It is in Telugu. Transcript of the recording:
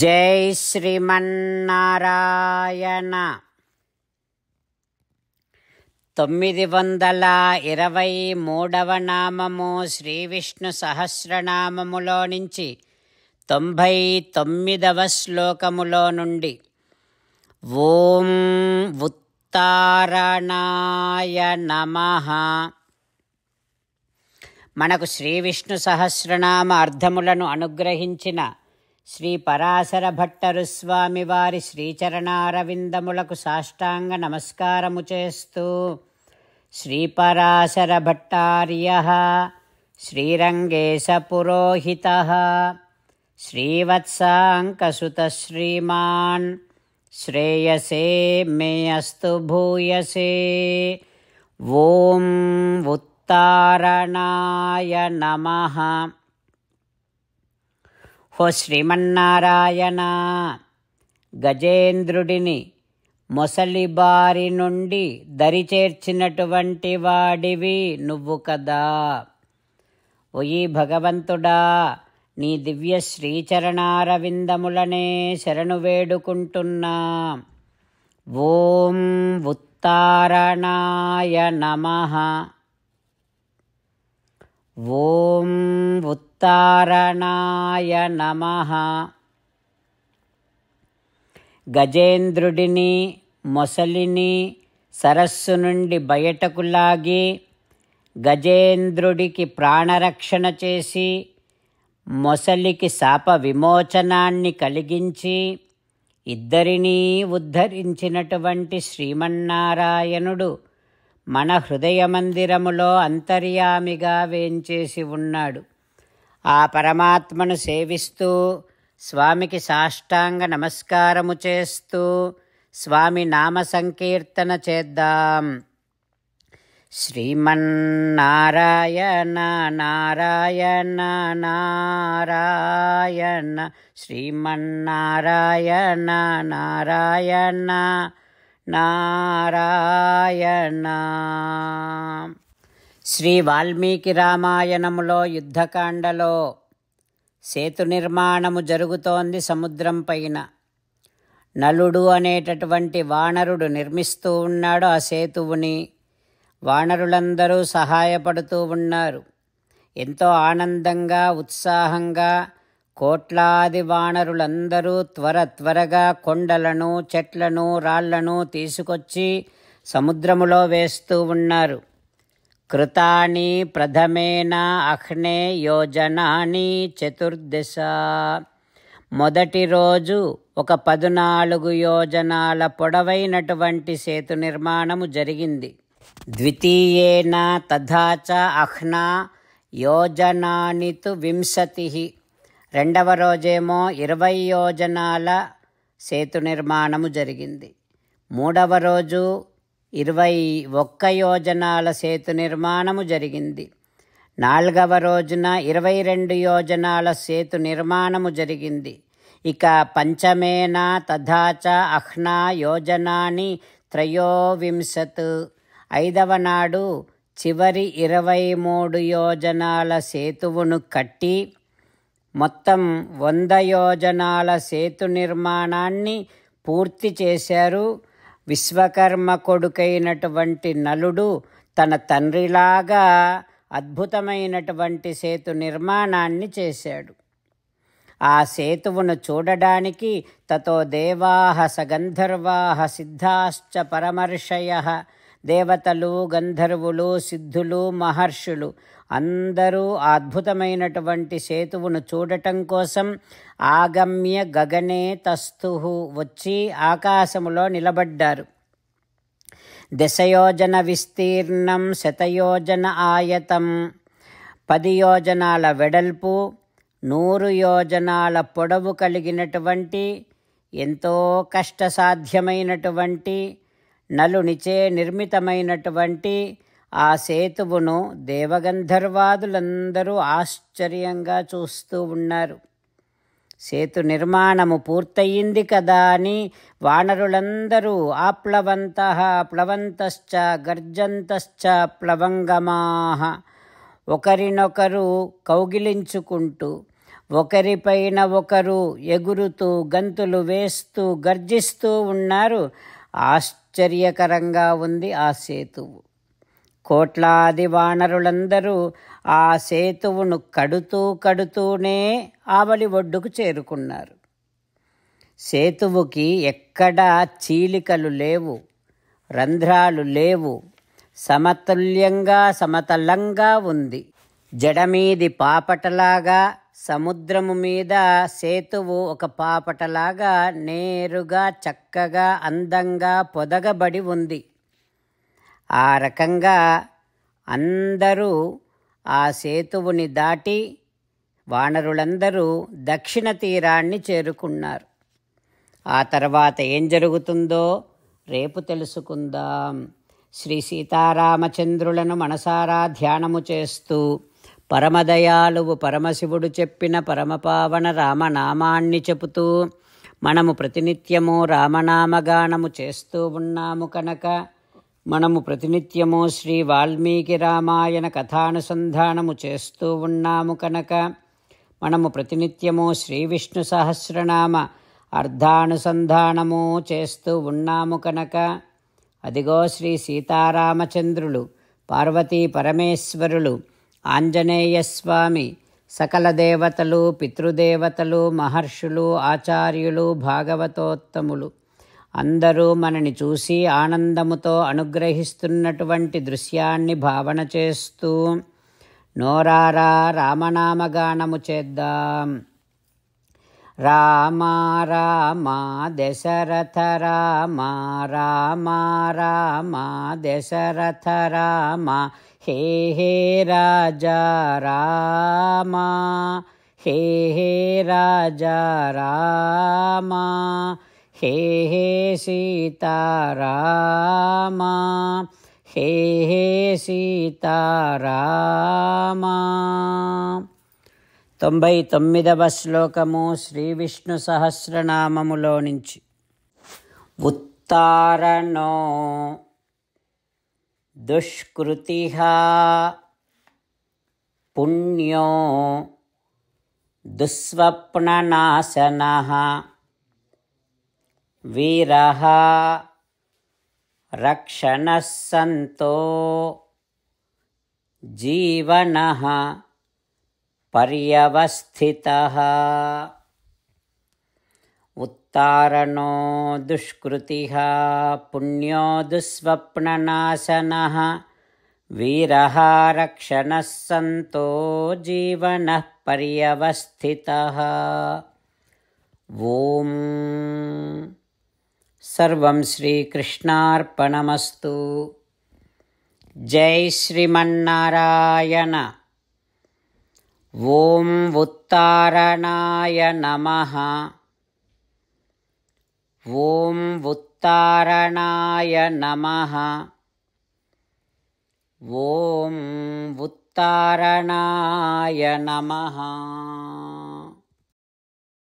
జై శ్రీమన్నారాయణ తొమ్మిది వందల ఇరవై మూడవ నామము శ్రీ విష్ణు సహస్రనామములో నుంచి తొంభై తొమ్మిదవ శ్లోకములో నుండి ఓం ఉత్తారణాయ నమ మనకు శ్రీ విష్ణు సహస్రనామ అర్థములను అనుగ్రహించిన श्रीपराशरभट्टरुस्वामिवारि श्रीचरणारविन्दमुलकु साष्टाङ्गनमस्कारमुचेस्तु श्रीपराशरभट्टार्यः श्रीरङ्गेशपुरोहितः श्रीवत्साङ्कसुतश्रीमान् श्रेयसे मेऽस्तु भूयसे ॐ उत्तारणाय नमः ఓ శ్రీమన్నారాయణ గజేంద్రుడిని మొసలిబారి నుండి దరిచేర్చినటువంటి వాడివి నువ్వు కదా ఒయి భగవంతుడా నీ దివ్య శ్రీచరణారవిందములనే శరణు వేడుకుంటున్నా ఓం ఉత్తారణాయ నమ ఓం ఉత్తారణాయ నమ గజేంద్రుడిని మొసలిని సరస్సు నుండి బయటకు లాగి గజేంద్రుడికి ప్రాణరక్షణ చేసి మొసలికి శాప విమోచనాన్ని కలిగించి ఇద్దరినీ ఉద్ధరించినటువంటి శ్రీమన్నారాయణుడు మన హృదయ మందిరములో అంతర్యామిగా వేంచేసి ఉన్నాడు ఆ పరమాత్మను సేవిస్తూ స్వామికి సాష్టాంగ నమస్కారము చేస్తూ స్వామి నామ సంకీర్తన చేద్దాం శ్రీమన్నారాయణ నారాయణ నారాయణ శ్రీమన్నారాయణ నారాయణ నారాయణ శ్రీ వాల్మీకి రామాయణములో యుద్ధకాండలో సేతు నిర్మాణము జరుగుతోంది సముద్రం పైన నలుడు అనేటటువంటి వానరుడు నిర్మిస్తూ ఉన్నాడు ఆ సేతువుని వానరులందరూ సహాయపడుతూ ఉన్నారు ఎంతో ఆనందంగా ఉత్సాహంగా కోట్లాది వానరులందరూ త్వర త్వరగా కొండలను చెట్లను రాళ్లను తీసుకొచ్చి సముద్రములో వేస్తూ ఉన్నారు కృతాని ప్రథమేన అహ్నే యోజనాని చతుర్దశ మొదటి రోజు ఒక పదునాలుగు యోజనాల పొడవైనటువంటి సేతు నిర్మాణము జరిగింది ద్వితీయేన తథాచ అహ్నా యోజనానితు వింశతి రెండవ రోజేమో ఇరవై యోజనాల సేతు నిర్మాణము జరిగింది మూడవ రోజు ఇరవై ఒక్క యోజనాల సేతు నిర్మాణము జరిగింది నాలుగవ రోజున ఇరవై రెండు యోజనాల సేతు నిర్మాణము జరిగింది ఇక పంచమేన తథాచ అహ్నా యోజనాని త్రయోవింశత్ ఐదవ నాడు చివరి ఇరవై మూడు యోజనాల సేతువును కట్టి మొత్తం వంద యోజనాల సేతు నిర్మాణాన్ని పూర్తి చేశారు విశ్వకర్మ కొడుకైనటువంటి నలుడు తన తండ్రిలాగా అద్భుతమైనటువంటి సేతు నిర్మాణాన్ని చేశాడు ఆ సేతువును చూడడానికి తతో దేవాహ సగంధర్వాహ సిద్ధాశ్చ పరమర్షయ దేవతలు గంధర్వులు సిద్ధులు మహర్షులు అందరూ అద్భుతమైనటువంటి సేతువును చూడటం కోసం ఆగమ్య గగనే తస్తు వచ్చి ఆకాశములో నిలబడ్డారు దశయోజన విస్తీర్ణం శతయోజన ఆయతం పది యోజనాల వెడల్పు నూరు యోజనాల పొడవు కలిగినటువంటి ఎంతో కష్టసాధ్యమైనటువంటి నలునిచే నిర్మితమైనటువంటి ఆ సేతువును దేవగంధర్వాదులందరూ ఆశ్చర్యంగా చూస్తూ ఉన్నారు సేతు నిర్మాణము పూర్తయింది కదా అని వానరులందరూ ఆప్లవంత ప్లవంతశ్చ గర్జంతశ్చ ప్లవంగమాహ ఒకరినొకరు కౌగిలించుకుంటూ ఒకరిపైన ఒకరు ఎగురుతూ గంతులు వేస్తూ గర్జిస్తూ ఉన్నారు ఆశ్చర్య ఆశ్చర్యకరంగా ఉంది ఆ సేతువు కోట్లాది వానరులందరూ ఆ సేతువును కడుతూ కడుతూనే ఆవలి ఒడ్డుకు చేరుకున్నారు సేతువుకి ఎక్కడా చీలికలు లేవు రంధ్రాలు లేవు సమతుల్యంగా సమతలంగా ఉంది జడమీది పాపటలాగా సముద్రము మీద సేతువు ఒక పాపటలాగా నేరుగా చక్కగా అందంగా పొదగబడి ఉంది ఆ రకంగా అందరూ ఆ సేతువుని దాటి వానరులందరూ దక్షిణ తీరాన్ని చేరుకున్నారు ఆ తర్వాత ఏం జరుగుతుందో రేపు తెలుసుకుందాం శ్రీ సీతారామచంద్రులను మనసారా ధ్యానము చేస్తూ పరమదయాలువు పరమశివుడు చెప్పిన పరమపావన రామనామాన్ని చెబుతూ మనము ప్రతినిత్యము రామనామగానము చేస్తూ ఉన్నాము కనుక మనము ప్రతినిత్యము శ్రీ వాల్మీకి రామాయణ కథానుసంధానము చేస్తూ ఉన్నాము కనుక మనము ప్రతినిత్యము శ్రీ విష్ణు సహస్రనామ అర్ధానుసంధానము చేస్తూ ఉన్నాము కనుక అదిగో శ్రీ సీతారామచంద్రులు పార్వతీ పరమేశ్వరులు ఆంజనేయస్వామి సకల దేవతలు పితృదేవతలు మహర్షులు ఆచార్యులు భాగవతోత్తములు అందరూ మనని చూసి ఆనందముతో అనుగ్రహిస్తున్నటువంటి దృశ్యాన్ని భావన చేస్తూ నోరారా రామనామగానము చేద్దాం రామ రామ దశరథ రామ రామ రామ దశరథ రామ హే హే రాజా రామా హే హే రాజా రామా హే హే సీతారామా హే హే సీతారామా తొంభై తొమ్మిదవ శ్లోకము శ్రీ విష్ణు సహస్రనామములో నుంచి ఉత్తారణో दुष्कृति पुण्यो दुःस्वप्ननाशनः वीर रक्षण सन्तो जीवनः पर्यवस्थितः उत्तारणो दुष्कृतिः पुण्यो दुःस्वप्ननाशनः रक्षणः सन्तो जीवनः पर्यवस्थितः ॐ सर्वं श्रीकृष्णार्पणमस्तु जय श्रीमन्नारायण ॐ उत्तारणाय नमः ॐ उत्तारणाय नमः ॐ उत्तारणाय नमः